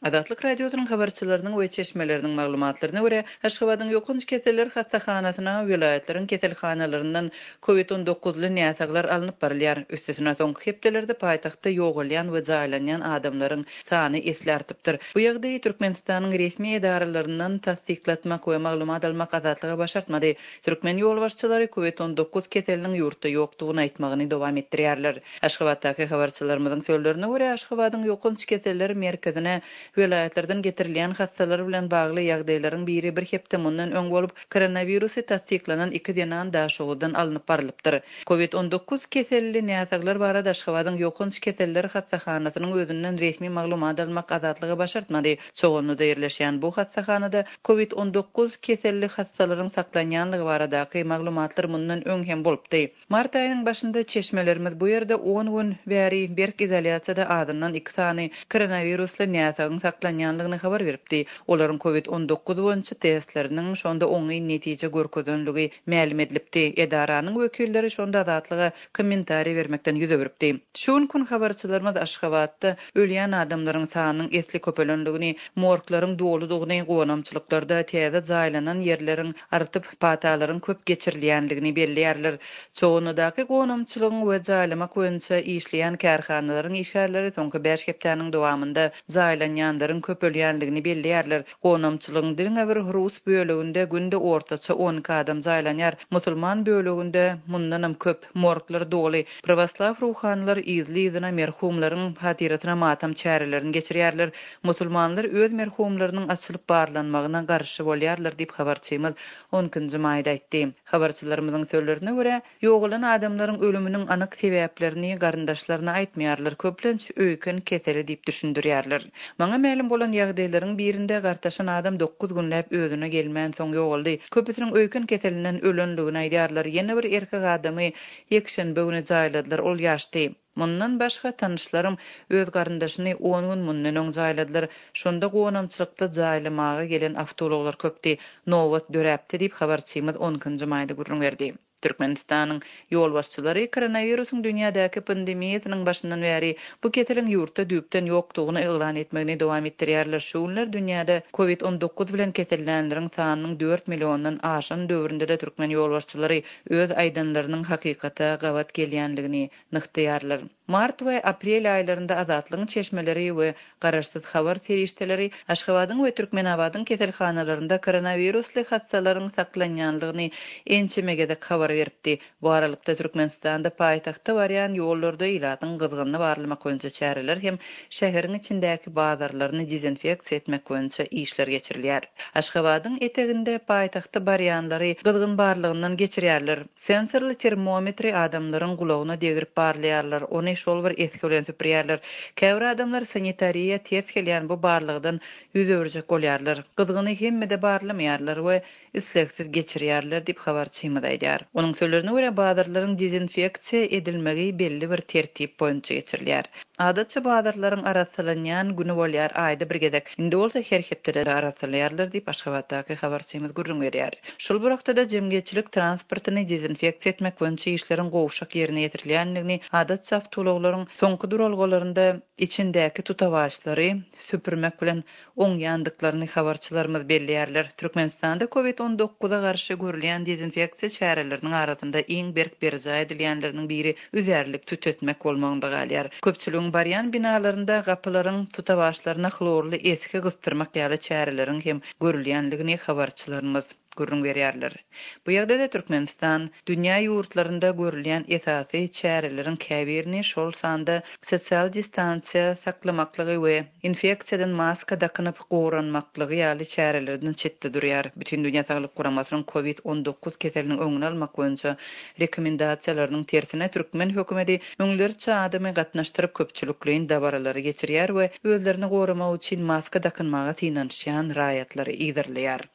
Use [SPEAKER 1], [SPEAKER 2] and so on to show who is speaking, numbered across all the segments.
[SPEAKER 1] Adatlyk radiosynyň habarçylarynyň we çeşmeleriniň maglumatlaryna görä, Aşgabatyň ýokunç keseller hastaxanasyna vilayatlariň keselhanalarynyň covid 19 лі näsaglar алынып barilýar. Üstesine soňky hepdelerde пайтақты ýogalýan we jaýlanýan adamlaryň саны eslertipdir. Bu ýagdaý Türkmenistanyň resmi edaralarynyň tasdiklatmak we COVID-19 vilayatlardan getirilen hastalar bilen bağlı yağdaylaryň biri bir hepde mundan öň bolup koronavirusy tasdiklenen 2 denan daşygdan alınıp barylypdyr. COVID-19 keselli näsagler barada daşgabadyň ýokun keseller hastahanasynyň özünden resmi maglumat almak azatlygy başartmady. da yerleşen bu hastahanada COVID-19 keselli hastalaryň saklanýanlygy baradaky maglumatlar mundan öň hem bolupdy. Mart aýynyň başynda çeşmelerimiz bu ýerde 10 gün bäri berk izolasiýada adyndan 2 sany koronavirusly saklanýanlygyny habar beripdi. Olaryň COVID-19 bolanchy testleriniň şonda oňy netije görkezenligi ma'lum edilipdi. Edaranyň wekilleri şonda azatlygy kommentary bermekden ýüz öwüripdi. Şu kun habarçylarymyz Aşgabatda ölýän adamlaryň sanynyň esli köpelenligini, morglaryň dolduğyny, gowanamçylyklarda täze zaýlanan yerleriň artyp patalaryň köp geçirilýänligini bellerler. Çoğunudaky gowanamçylygyň we zaýlama köýünçe işleýän kärhanalaryň işgärleri soňky 5 hepdeniň dowamında zaýlanýan ýanlaryň köpelýänligini bellerler. Gonamçylygyň diň äwir Rus bölegünde günde ortaça 10 adam zaýlanýar. Musulman bölegünde mundan hem köp morglar doly. Pravoslav ruhanlar izli izine merhumlaryň hatyratyna matam çärelerini geçirýärler. Musulmanlar öz merhumlarynyň açylyp barlanmagyna garşy bolýarlar diýip habarçymyz 10-njy maýda aýtdy. Habarçylarymyzyň söýlerine görä, ýogulan adamlaryň ölümüniň anyk sebäplerini garandaşlaryna aýtmaýarlar. Köplenç öýkün keseli diýip düşündirýärler. Maňa mälim bolan ýagdaýlaryň birinde gartaşan adam 9 günläp özüne gelmän soň ýogaldy. Köpüsiniň öýkün keselinden ölenligini aýdýarlar. Ýene bir erkek adamy ýekşen bögüne jaýladylar. Ol ýaşdy. Mundan başga tanışlarım öz garındaşyny 10 gün mundan öň jaýladylar. Şonda gowanamçylykda jaýlamaga gelen awtologlar köpdi. Nowat dörepdi diýip habarçymyz 10-njy maýda gurrun berdi. Türkmenistan'ın yol başçıları koronavirusun dünyadaki pandemiyatının başından veri bu ketelin yurtta düpten yoktuğunu ilan etmeni devam ettiriyarlar. Şunlar dünyada COVID-19 bilen ketelilenlerin sahanının 4 milyonun aşan döwründe de Türkmen yol öz aydanlarının hakikata gavat geliyenlerini nıhtiyarlar. Mart we aprel aylarynda azatlygyň çeşmeleri we garaşsyz habar terişteleri Aşgabatyň we Türkmenabatyň keselhanalarynda koronawirusly hassalaryň saklanýandygyny de habar berdi. Bu aralykda Türkmenistanda paýtagtda waryan ýollarda ýaladyň gyzgynly barlyma köňçe çäreler hem şäheriň içindäki bazarlaryny dezinfeksiýa etmek köňçe işler geçirilýär. Aşgabatyň eteginde paýtagtda barýanlary gyzgyn barlygyndan geçirýärler. Sensorly termometri adamlaryň gulawyna degirip barlyarlar. Onu şol bir etkilen süpriyerler. Käwra adamlar sanitariya tez bu barlıqdan ýüze örjek Qızgını Gyzgyny hemme de we isleksiz geçiriyarlar dip habar çymydaýar. Onuň söhlerine ure baýdarlaryň dezinfeksiýa edilmegi belli bir tertip boýunça geçirilýär. Adatça baýdarlaryň arasylanyň günü bolýar, aýda bir gezek. Indi bolsa her hepdeler arasylanyarlar dip aşgabatdaky habar çymyz gurrunýar. Şol da jemgeçilik transportyny dezinfeksiýa etmek boýunça işleriň gowşak ýerine adatça ulugların soňky duralgalarynda içindäki tutavaşları süpürmek bilen oň yandyklaryny habarçylarymyz bellerler. Türkmenistanda COVID-19-a garşy görilýän dezinfeksiýa çäreleriniň arasynda iň berk berza edilýänleriniň biri üzerlik tutetmek bolmagynda galýar. Köpçüligiň baryan binalarynda gapylaryň tutawaçlaryna chlorly eski gysdyrmak ýaly çäreleriniň hem görilýänligini habarçylarymyz görünüm berýärler. Bu ýerde de Türkmenistan dünýä ýurtlarynda görülýän esasy çäreleriň käbirini şol sanda sosial distansiýa saklamaklygy we infeksiýadan maska takynyp goranmaklygy ýaly çärelerden çetde durýar. Bütün dünýä saglyk guramasynyň COVID-19 keseliniň öňüni almak boýunça rekomendasiýalarynyň tersine türkmen hökümeti öňler çaýdymy gatnaşdyryp köpçülükleýin dabaralary geçirýär we özlerini gorumak üçin maska dakynmagy tinanşyan raýatlary iderleýär.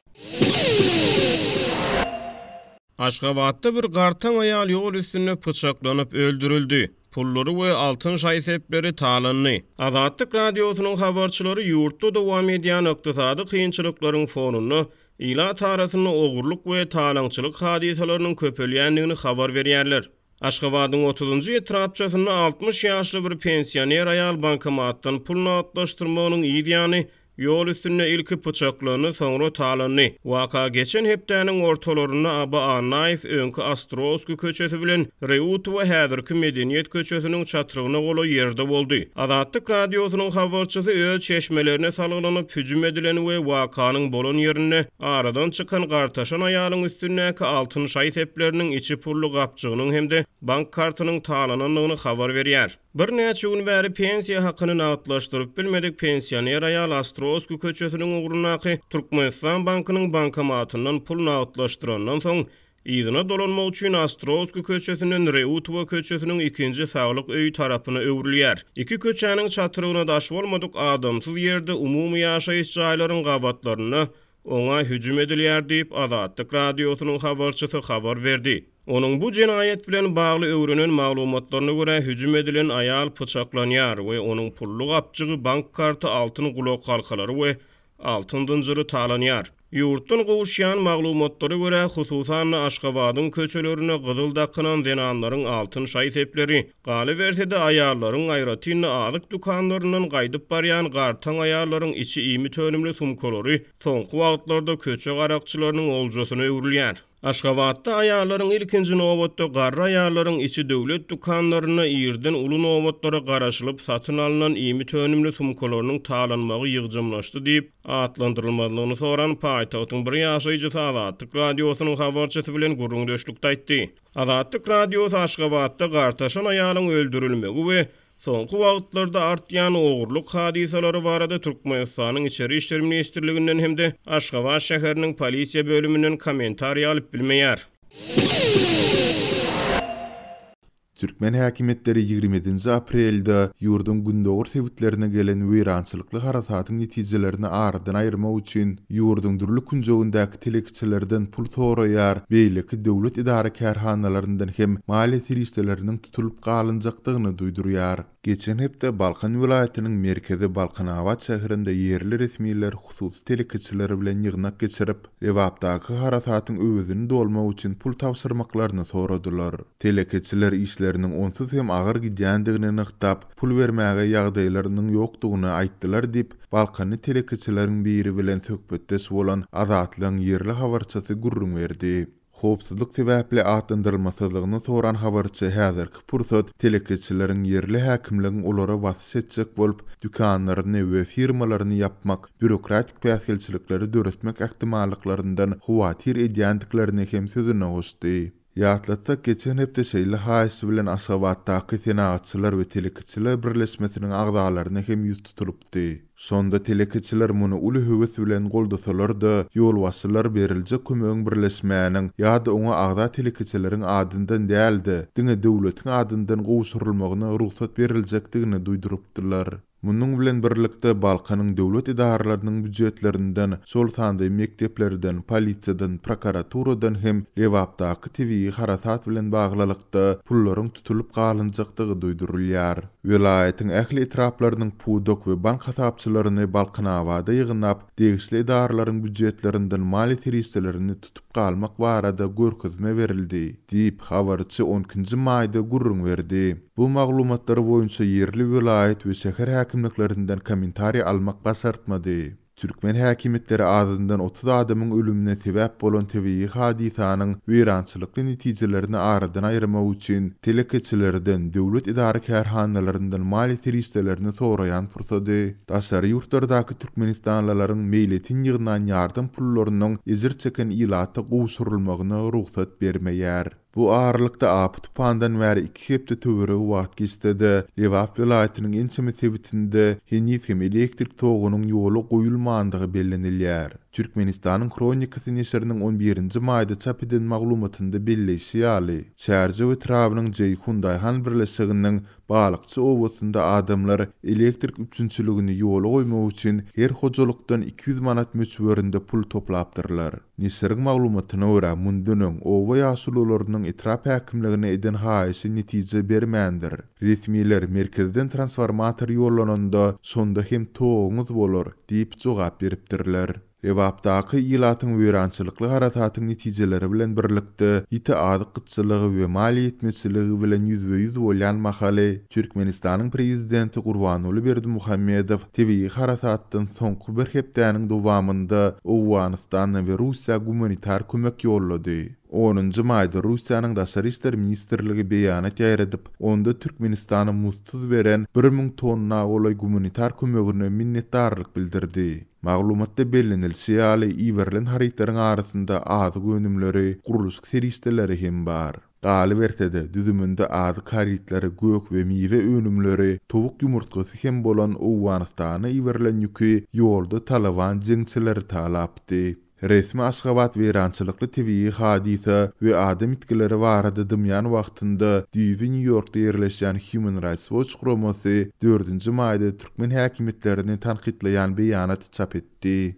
[SPEAKER 2] Aşgabatda bir Gartan ayal yol üstünne pıçaklanıp öldürüldü. Pulları ve altın şay sebpleri talanlı. Azadlık radyosunun havarçıları yurtta doğa medya noktasadı kıyınçılıkların fonunu, ila tarasını oğurluk ve talançılık hadiselerinin köpölyenliğini haber veriyerler. Aşgabatın 30. yitrapçasını 60 yaşlı bir pensiyoner ayal bankamattan pulna atlaştırmanın iyi diyanı, Yol üstünde ilki pıçaklığını sonra talanı. Vaka geçen heptenin ortalarını aba anayif önkü Astrovski köçesi bilen Reutu ve Hedirki Medeniyet köçesinin çatrığına golo yerde oldu. Azatlık radyosunun havarçısı öl çeşmelerine salgılanı hücum edilen ve vakanın bolun yerine aradan çıkan kartaşan ayalın üstündeki altın şahit heplerinin içi pullu kapçığının hem de bank kartının talanını havar veriyer. Bir neçü gün veri pensiya hakkını nağıtlaştırıp bilmedik pensiyaner ayal Astrovski Rosku köçetinin ugrunaki Turkmenistan Bankının bankamatından pulna nağıtlaştırandan son izina dolanma üçin Astrovsku köçesinin Reutova köçesinin ikinci sağlık öy tarafına övrülüyer. İki köçenin çatırına daşı adam adamsız yerde umumi yaşayış cahilerin qabatlarını ona hücum edilýär diýip Azadlyk radiosynyň habarçysy habar berdi. Onuň bu jinayet bilen bagly öwrünen maglumatlaryna görä hücum edilen aýal pyçaklanýar we onuň pullu gapçygy, bank karty, altyn gulak halkalary we altyn dünjüri talanýar. Yurtun qoşyan maglumatlary görä hususan Aşgabadın köçelerini gyzyl daqınan denanların altın şay sepleri, qali versede ayarların ayratin ağlıq gaýdyp qaydıp baryan qartan ayarların içi iymi tönümlü sumkoları, sonku köçök köçe qaraqçılarının olcusunu Aşgabatda ayaların ilkinci novotta garra ayaların içi dövlet dukanlarına iyirdin ulu novotlara qarşılıp satın alınan imi tönümlü tümkolorunun talanmağı yığcımlaşdı deyip atlandırılmadlığını soran paytautun bir yaşayıcı tavatlık radyosunun xabarçatı bilen gurrundöşlükta itdi. Adatlık radyos aşgabatda qartaşan ayaların öldürülmə və Şoh, Kowagutlarda artýany oğurluk hadiseleri barada Türkmenistanyň İçeri işleri ministrliginden hem de Aşgabat şäheriniň polisiýa bölüminden komentar alyp bilmeýär.
[SPEAKER 3] Türkmen häkimetleri 27-nji aprelde ýurdun gündogur feýdlerine gelen wiýrançylykly garaşatlaryň netijelerine garadyn aýyrmak üçin ýurdun durulyk günjogunda telekçilerden pul tooraýar we ýerlik döwlet hem maliýe tutulup gaalynjakdygyny duýdyryýar. Geçen hepde Balkan vilayetinin merkezi Balkan Avat şehrinde yerli resmiler husus telekçiler bilen yığınak geçirip, revabdaki harasatın övüzünü dolma uçin pul tavsırmaklarını sorudular. Telekçiler işlerinin onsuz hem ağır gidiyandigini nıqtap, pul vermeyaga yağdaylarının yoktuğunu aittiler dip, Balkanlı telekçilerin biri bilen sökbetteş olan azatlan yerli havarçası gurrun verdi. Hopsuzluk sebäpli atdyrmasyzlygyny soran habarçy häzir Kypurtot telekeçileriň yerli häkimligiň olara wasyt bolup, dükanlaryny we firmalaryny ýapmak, bürokratik päsgelçilikleri döretmek ähtimallyklaryndan howatir edýändiklerini hem sözüne Yatlatta geçen hepte şeyli haysi bilen asavatta akitena atçılar ve telekitçiler birleşmesinin ağdağlarına hem yüz tutulubdi. Sonda telekitçiler munu ulu hüvet bilen goldutalar da yol vasılar berilce kümöön birleşmeyenin ya da ona ağda telekitçilerin adından deyaldi. Dine devletin adından gusurulmağına ruhsat berilcek digini duydurubdilar. Munun bilen birlikte Balkanın devlet idarlarının büdjetlerinden, soltandy mekteplerden, politsiyadan, prokuraturadan hem Lewapda aktivi harasat bilen baglalykda pullaryň tutulyp galanjakdygy duýdurylýar. Vilayetin ähli etraplarynyň pudok we bank hasapçylaryny Balkan awada ýygnap, degişli idarlaryň büdjetlerinden mali terislerini tutup galmak barada görkezme berildi. Dip habarçy 10-nji maýda gurrun berdi. Bu maglumatlar boýunça yerli ve we şäher hakimliklerinden komentari almak basartmadı. Türkmen hakimitleri ağzından 30 adamın ölümüne tebep bolon tebeyi hadithanın virançılıklı neticelerini aradan ayırma uçin, telekeçilerden, devlet idari mali teristelerini sorayan fırsadı. Dasarı yurtlardaki Türkmenistanlıların meyletin yığınan yardım pullarının ezir çeken ilatı qusurulmağına ruhsat bermeýär. Bu ağırlıkta apı tupandan veri iki hepte tövürü uvat gistedi. Levaf vilayetinin insimi tevitinde henni elektrik toğunun yolu koyulmandığı bellenilyer. Türkmenistanın kronikası nişerinin 11-ci mayda çap edin maglumatında billeysi yali. Çerci ve travının Ceyhun Dayhan birleşiginin bağlıkçı ovasında adamlar elektrik üçünçülüğünü yolu oyma uçin her hocalıktan 200 manat müçvöründe pul toplaptırlar. Nişerin maglumatına ora mundunun ova yasulularının itirap hakimliğine edin haisi netice bermendir. Ritmiler merkezden transformator yollanında sonda hem toğunuz olur deyip cogap beriptirler. Ewapdaky ýylatyň wýrançylykly harasatyň netijeleri bilen birlikde ýiti azyk gyçylygy we mali ýetmeçiligi bilen ýüzbe-ýüz bolan mahaly Türkmenistanyň prezidenti Gurbanuly Berdimuhammedow TV harasatyň soňky bir hepdäniň dowamında Awganistan we Russiýa gumanitar kömek ýollady. 10-njy maýda Russiýanyň daşary işler ministrligi beýanat ýaýradyp, onda Türkmenistanyň mustuz beren 1000 tonna olay gumanitar kömegine minnetdarlyk bildirdi. Maglumatda bellenilse ýaly Iwerlen haritalaryň arasynda azyk önümleri, gurulyş seristeleri hem bar. Gali wertede düdümünde azyk karitlary, gök we miwe önümleri, tuwuk yumurtgysy hem bolan Owanystany Iwerlen ýüki ýolda talawan jinçileri talapdy. Resmi Aşgabat ve rançılıklı tiviyi hadisa ve adam itkileri varada dımyan vaxtında Düyvi New Yorkda yerleşen Human Rights Watch Kromosi 4. mayda Türkmen hakimiyetlerini tanqitleyen beyanat çap etdi.